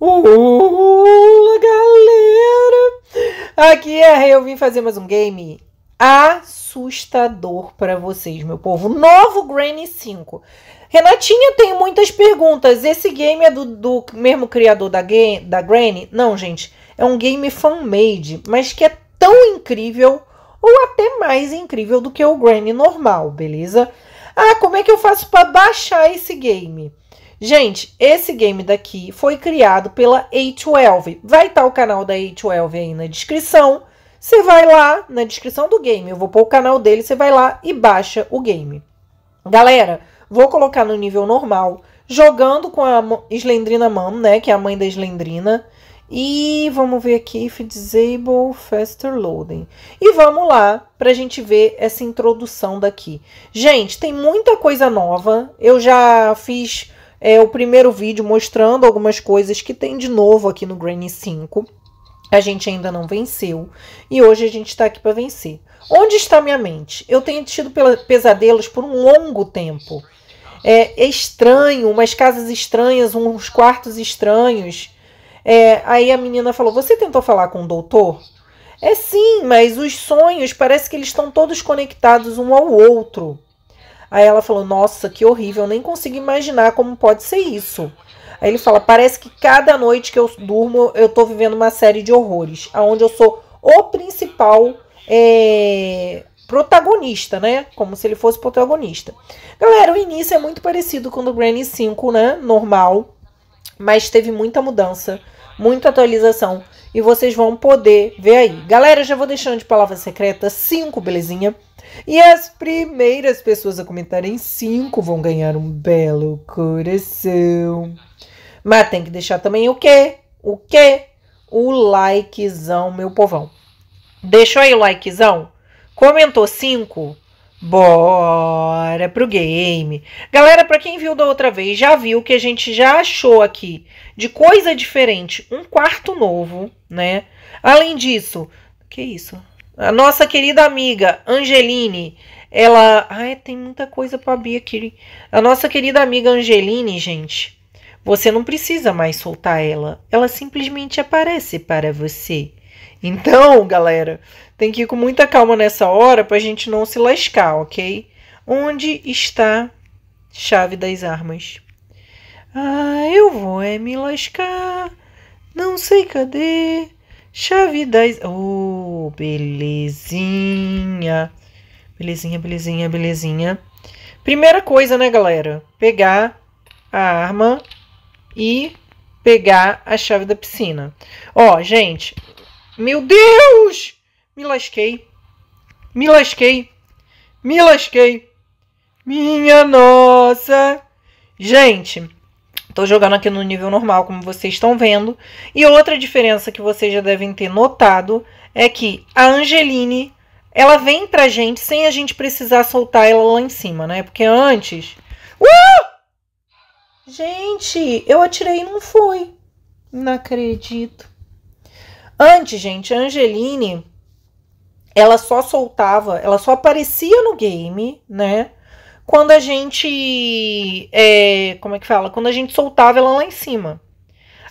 Olá, galera! Aqui é eu vim fazer mais um game assustador para vocês, meu povo. Novo Granny 5. Renatinha tem muitas perguntas. Esse game é do, do mesmo criador da, game, da Granny? Não, gente. É um game fan-made, mas que é tão incrível ou até mais incrível do que o Granny normal, beleza? Ah, como é que eu faço para baixar esse game? Gente, esse game daqui foi criado pela A12. Vai estar tá o canal da A12 aí na descrição. Você vai lá na descrição do game. Eu vou pôr o canal dele, você vai lá e baixa o game. Galera, vou colocar no nível normal, jogando com a Slendrina Mom, né, que é a mãe da Slendrina. E vamos ver aqui if disable faster loading. E vamos lá para a gente ver essa introdução daqui. Gente, tem muita coisa nova. Eu já fiz é o primeiro vídeo mostrando algumas coisas que tem de novo aqui no Granny 5. A gente ainda não venceu e hoje a gente está aqui para vencer. Onde está minha mente? Eu tenho tido pesadelos por um longo tempo. É, é estranho, umas casas estranhas, uns quartos estranhos. É, aí a menina falou: Você tentou falar com o doutor? É sim, mas os sonhos parece que eles estão todos conectados um ao outro. Aí ela falou: Nossa, que horrível, eu nem consigo imaginar como pode ser isso. Aí ele fala: Parece que cada noite que eu durmo, eu tô vivendo uma série de horrores, aonde eu sou o principal é, protagonista, né? Como se ele fosse protagonista. Galera, o início é muito parecido com o do Granny 5, né? Normal, mas teve muita mudança, muita atualização. E vocês vão poder ver aí. Galera, já vou deixando de palavra secreta 5, belezinha? E as primeiras pessoas a comentarem cinco vão ganhar um belo coração. Mas tem que deixar também o quê? O quê? O likezão, meu povão. Deixou aí o likezão? Comentou cinco? Bora pro game. Galera, para quem viu da outra vez, já viu que a gente já achou aqui de coisa diferente um quarto novo, né? Além disso, que isso? A nossa querida amiga Angeline, ela. Ai, tem muita coisa para abrir aqui. A nossa querida amiga Angeline, gente, você não precisa mais soltar ela. Ela simplesmente aparece para você. Então, galera, tem que ir com muita calma nessa hora para a gente não se lascar, ok? Onde está chave das armas? Ah, eu vou é me lascar. Não sei cadê. Chave das. Oh, belezinha. Belezinha, belezinha, belezinha. Primeira coisa, né, galera? Pegar a arma e pegar a chave da piscina. Ó, gente. Meu Deus! Me lasquei. Me lasquei. Me lasquei. Minha nossa. Gente, Estou jogando aqui no nível normal, como vocês estão vendo. E outra diferença que vocês já devem ter notado é que a Angeline, ela vem pra gente sem a gente precisar soltar ela lá em cima, né? Porque antes... Uh! Gente, eu atirei e não foi. Não acredito. Antes, gente, a Angeline, ela só soltava, ela só aparecia no game, né? quando a gente. É, como é que fala? Quando a gente soltava ela lá em cima.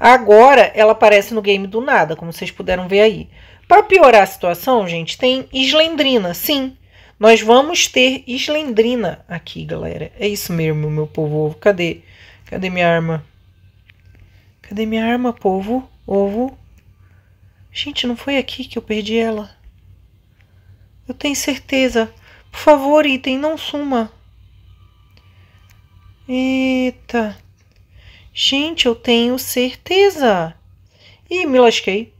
Agora ela aparece no game do nada, como vocês puderam ver aí. Para piorar a situação, gente, tem Islendrina. Sim, nós vamos ter Islendrina aqui, galera. É isso mesmo, meu povo. Cadê? Cadê minha arma? Cadê minha arma, povo? Ovo? Gente, não foi aqui que eu perdi ela. Eu tenho certeza. Por favor, item, não suma. Eita! Gente, eu tenho certeza! E me lasquei.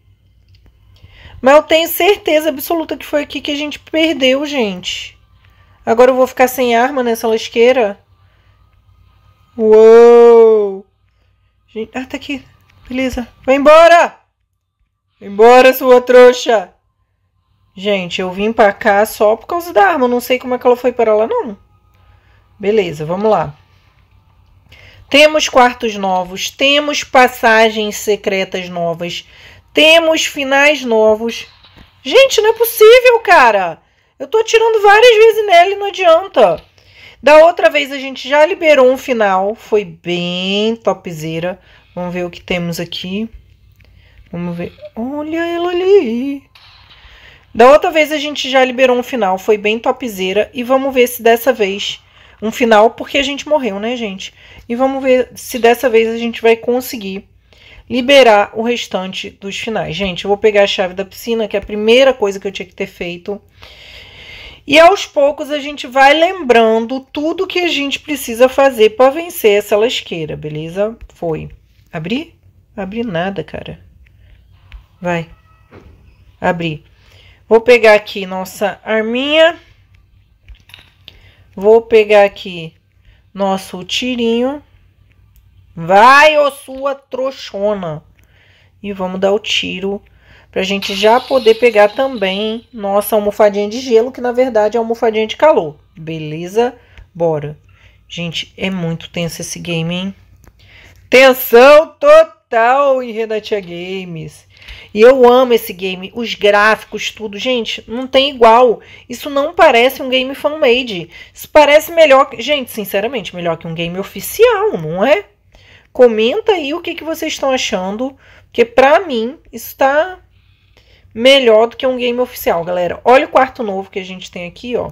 Mas eu tenho certeza absoluta que foi aqui que a gente perdeu, gente. Agora eu vou ficar sem arma nessa lasqueira. Uou! Gente, ah, tá aqui. Beleza. Vai embora! Vai embora, sua trouxa! Gente, eu vim pra cá só por causa da arma. não sei como é que ela foi para lá, não. Beleza, vamos lá. Temos quartos novos, temos passagens secretas novas, temos finais novos. Gente, não é possível, cara. Eu tô tirando várias vezes nela e não adianta. Da outra vez a gente já liberou um final, foi bem topzera. Vamos ver o que temos aqui. Vamos ver. Olha ela ali. Da outra vez a gente já liberou um final, foi bem topzera. E vamos ver se dessa vez um final, porque a gente morreu, né, gente? E vamos ver se dessa vez a gente vai conseguir liberar o restante dos finais. Gente, eu vou pegar a chave da piscina, que é a primeira coisa que eu tinha que ter feito. E aos poucos a gente vai lembrando tudo que a gente precisa fazer para vencer essa lasqueira, beleza? Foi. Abri? Abri nada, cara. Vai. Abri. Vou pegar aqui nossa arminha. Vou pegar aqui nosso tirinho. Vai, ô sua trouxona! E vamos dar o tiro pra gente já poder pegar também nossa almofadinha de gelo, que na verdade é almofadinha de calor. Beleza? Bora. Gente, é muito tenso esse game, hein? Tensão total em Renatia Games. E eu amo esse game, os gráficos, tudo. Gente, não tem igual. Isso não parece um game fan-made. Isso parece melhor, gente, sinceramente, melhor que um game oficial, não é? Comenta aí o que, que vocês estão achando, porque pra mim isso tá melhor do que um game oficial, galera. Olha o quarto novo que a gente tem aqui, ó.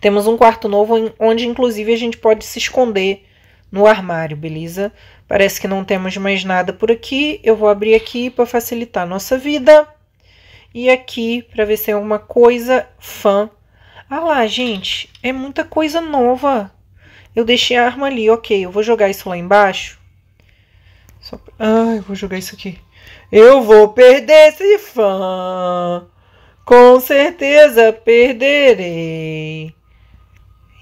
Temos um quarto novo onde, inclusive, a gente pode se esconder no armário, beleza? Parece que não temos mais nada por aqui. Eu vou abrir aqui para facilitar a nossa vida. E aqui para ver se é alguma coisa fã. Ah lá, gente, é muita coisa nova. Eu deixei a arma ali, ok. Eu vou jogar isso lá embaixo. Só... Ai, eu vou jogar isso aqui. Eu vou perder esse fã. Com certeza perderei.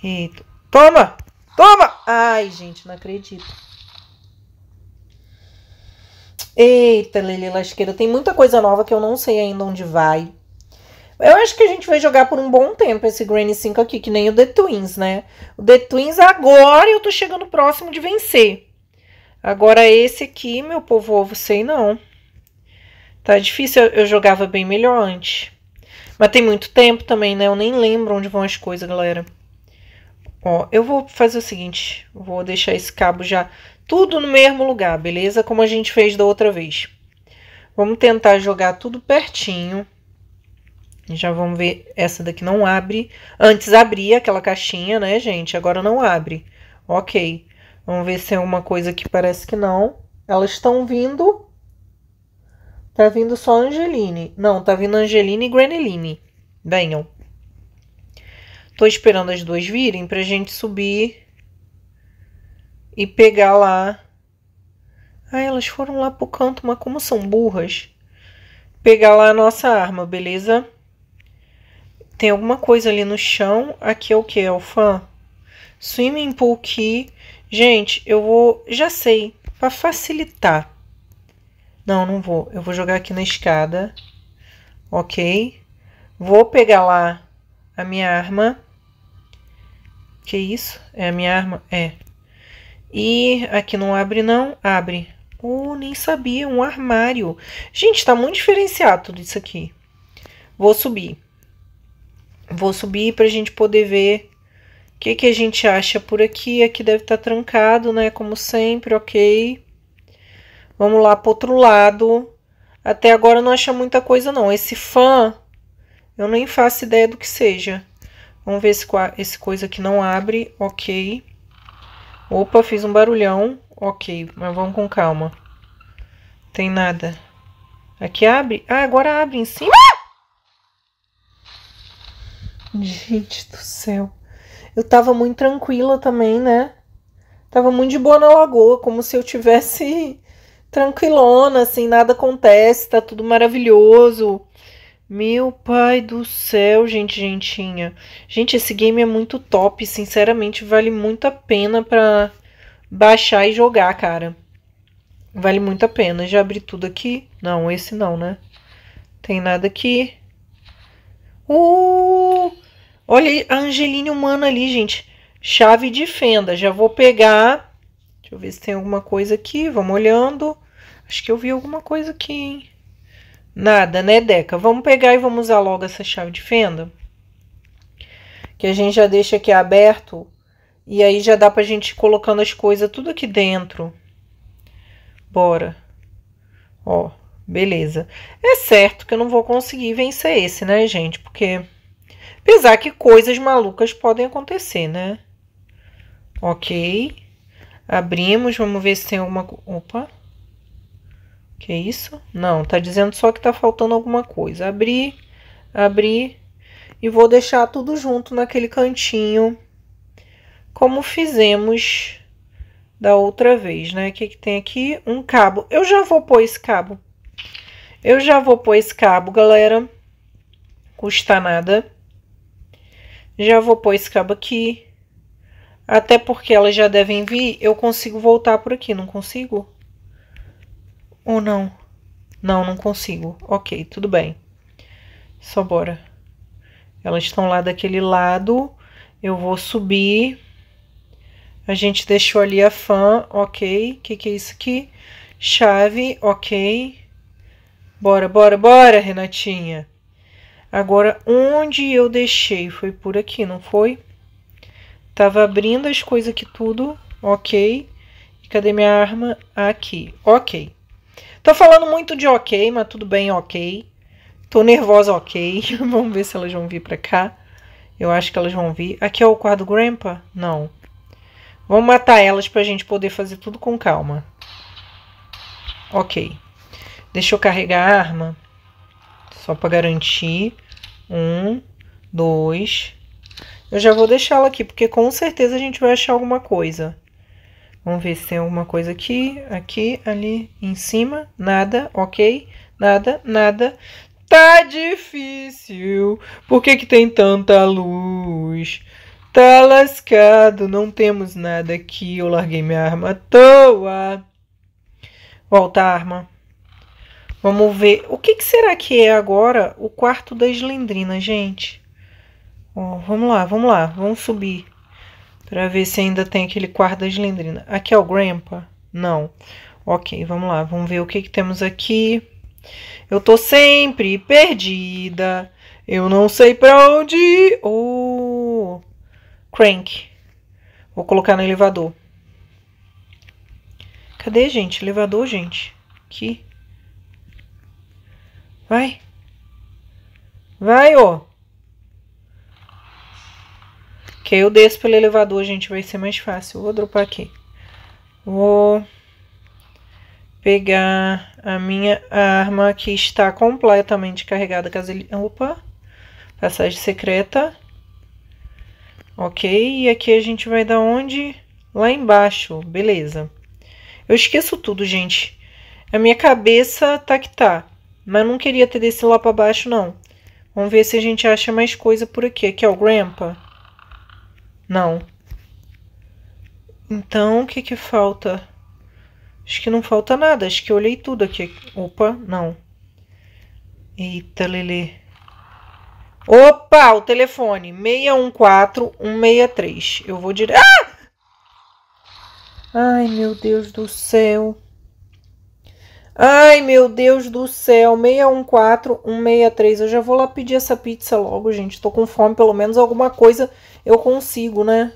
Eita. Toma! Toma! Ai, gente, não acredito. Eita, Lili Lasqueira, tem muita coisa nova que eu não sei ainda onde vai. Eu acho que a gente vai jogar por um bom tempo esse Granny 5 aqui, que nem o The Twins, né? O The Twins agora eu tô chegando próximo de vencer. Agora esse aqui, meu povo sei não. Tá difícil, eu jogava bem melhor antes. Mas tem muito tempo também, né? Eu nem lembro onde vão as coisas, galera. Ó, eu vou fazer o seguinte, vou deixar esse cabo já tudo no mesmo lugar, beleza? Como a gente fez da outra vez. Vamos tentar jogar tudo pertinho. Já vamos ver, essa daqui não abre. Antes abria aquela caixinha, né, gente? Agora não abre. Ok. Vamos ver se é uma coisa que parece que não. Elas estão vindo. Tá vindo só Angeline. Não, tá vindo Angeline e Greneline. Venham. Tô esperando as duas virem pra gente subir e pegar lá. Ah, elas foram lá pro canto, mas como são burras. Pegar lá a nossa arma, beleza? Tem alguma coisa ali no chão. Aqui é o que, é fã? Swimming pool key. Gente, eu vou... Já sei. Pra facilitar. Não, não vou. Eu vou jogar aqui na escada. Ok. Vou pegar lá a minha arma. Que isso? É a minha arma? É. E aqui não abre não? Abre. Oh, nem sabia, um armário. Gente, tá muito diferenciado tudo isso aqui. Vou subir. Vou subir pra gente poder ver o que, que a gente acha por aqui. Aqui deve estar tá trancado, né? Como sempre, ok. Vamos lá pro outro lado. Até agora não acha muita coisa não. Esse fã, eu nem faço ideia do que seja. Vamos ver esse, esse coisa que não abre. Ok. Opa, fiz um barulhão. Ok, mas vamos com calma. Tem nada. Aqui abre? Ah, agora abre em cima. Gente do céu. Eu tava muito tranquila também, né? Tava muito de boa na lagoa, como se eu tivesse tranquilona, assim, nada acontece, tá tudo maravilhoso. Meu pai do céu, gente, gentinha. Gente, esse game é muito top. Sinceramente, vale muito a pena pra baixar e jogar, cara. Vale muito a pena. Já abri tudo aqui. Não, esse não, né? Tem nada aqui. Uh! Olha a Angelina humana ali, gente. Chave de fenda. Já vou pegar. Deixa eu ver se tem alguma coisa aqui. Vamos olhando. Acho que eu vi alguma coisa aqui, hein? Nada, né, Deca? Vamos pegar e vamos usar logo essa chave de fenda. Que a gente já deixa aqui aberto. E aí já dá pra gente ir colocando as coisas tudo aqui dentro. Bora. Ó, beleza. É certo que eu não vou conseguir vencer esse, né, gente? Porque... Apesar que coisas malucas podem acontecer, né? Ok. Abrimos, vamos ver se tem alguma... Opa. Que é isso? Não, tá dizendo só que tá faltando alguma coisa. Abrir, abrir e vou deixar tudo junto naquele cantinho, como fizemos da outra vez, né? O que, que tem aqui? Um cabo. Eu já vou pôr esse cabo. Eu já vou pôr esse cabo, galera. Custa nada. Já vou pôr esse cabo aqui. Até porque elas já devem vir, eu consigo voltar por aqui, não consigo? Ou não? Não, não consigo. Ok, tudo bem. Só bora. Elas estão lá daquele lado. Eu vou subir. A gente deixou ali a fan, ok. O que, que é isso aqui? Chave, ok. Bora, bora, bora, Renatinha. Agora, onde eu deixei? Foi por aqui, não foi? Tava abrindo as coisas aqui tudo, ok. cadê minha arma? Aqui, ok. Tô falando muito de ok, mas tudo bem, ok. Tô nervosa, ok. Vamos ver se elas vão vir pra cá. Eu acho que elas vão vir. Aqui é o do Grandpa? Não. Vamos matar elas pra gente poder fazer tudo com calma. Ok. Deixa eu carregar a arma. Só pra garantir. Um, dois. Eu já vou deixá-la aqui, porque com certeza a gente vai achar alguma coisa. Vamos ver se tem alguma coisa aqui, aqui, ali, em cima. Nada, ok. Nada, nada. Tá difícil. Por que, que tem tanta luz? Tá lascado, não temos nada aqui. Eu larguei minha arma à toa. Volta a arma. Vamos ver. O que, que será que é agora o quarto da lendrinas, gente? vamos lá, vamos lá. Vamos subir para ver se ainda tem aquele quarto da Slendrina. Aqui é o Grandpa? Não. Ok, vamos lá, vamos ver o que, que temos aqui. Eu tô sempre perdida, eu não sei pra onde ir. Oh, crank. Vou colocar no elevador. Cadê, gente? Elevador, gente. Aqui. Vai. Vai, ó. Oh. Que eu desço pelo elevador, gente, vai ser mais fácil. Vou dropar aqui. Vou pegar a minha arma que está completamente carregada. Ele... Opa! Passagem secreta. Ok, e aqui a gente vai dar onde? Lá embaixo, beleza. Eu esqueço tudo, gente. A minha cabeça tá que tá. Mas não queria ter descido lá pra baixo, não. Vamos ver se a gente acha mais coisa por aqui. Aqui, ó, é o Grandpa. Não. Então, o que que falta? Acho que não falta nada. Acho que eu olhei tudo aqui. Opa, não. Eita, Lele. Opa, o telefone. 614-163. Eu vou direto... Ah! Ai, meu Deus do céu. Ai, meu Deus do céu, 614, 163. Eu já vou lá pedir essa pizza logo, gente. Tô com fome, pelo menos alguma coisa eu consigo, né?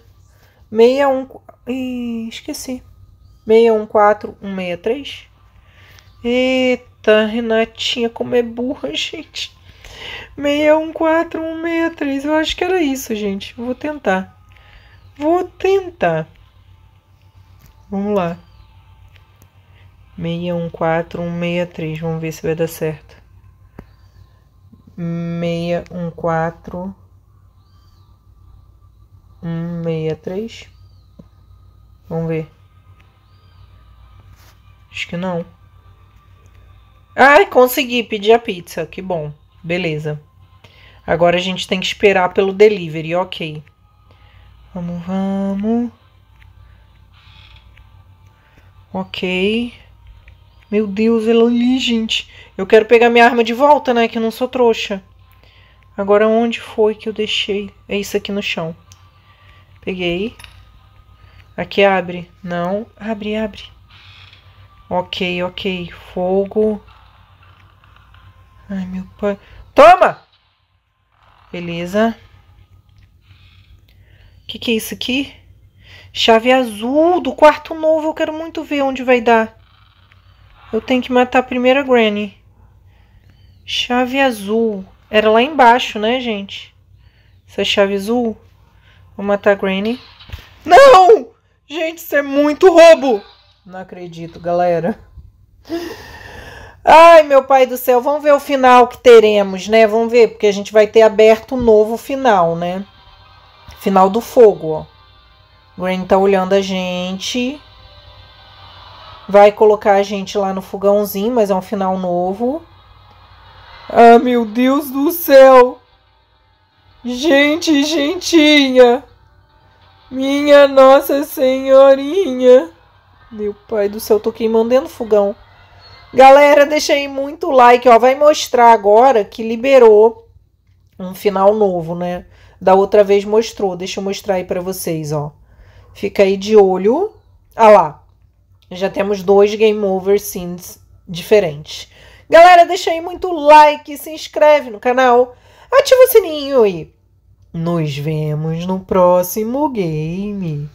61... Ih, esqueci. 614, 163. Eita, Renatinha, como é burra, gente. 614, 163. Eu acho que era isso, gente. Vou tentar. Vou tentar. Vamos lá. 614163. Vamos ver se vai dar certo. 614163. Vamos ver. Acho que não. Ai, consegui pedir a pizza. Que bom. Beleza. Agora a gente tem que esperar pelo delivery. Ok. Vamos, vamos. Ok. Meu Deus, ela ali, gente. Eu quero pegar minha arma de volta, né? Que eu não sou trouxa. Agora, onde foi que eu deixei? É isso aqui no chão. Peguei. Aqui abre. Não. Abre, abre. Ok, ok. Fogo. Ai, meu pai. Toma! Beleza. O que, que é isso aqui? Chave azul do quarto novo. Eu quero muito ver onde vai dar. Eu tenho que matar a primeira Granny. Chave azul. Era lá embaixo, né, gente? Essa chave azul. Vou matar a Granny. Não! Gente, isso é muito roubo! Não acredito, galera. Ai, meu pai do céu, vamos ver o final que teremos, né? Vamos ver, porque a gente vai ter aberto um novo final, né? Final do fogo, ó. Granny tá olhando a gente vai colocar a gente lá no fogãozinho, mas é um final novo. Ah, meu Deus do céu! Gente, gentinha! Minha Nossa Senhorinha! Meu pai do céu, tô queimando dentro do fogão. Galera, deixa aí muito like, ó. Vai mostrar agora que liberou um final novo, né? Da outra vez mostrou. Deixa eu mostrar aí pra vocês, ó. Fica aí de olho. Ah lá, já temos dois game over scenes diferentes. Galera, deixa aí muito like, se inscreve no canal, ativa o sininho e nos vemos no próximo game.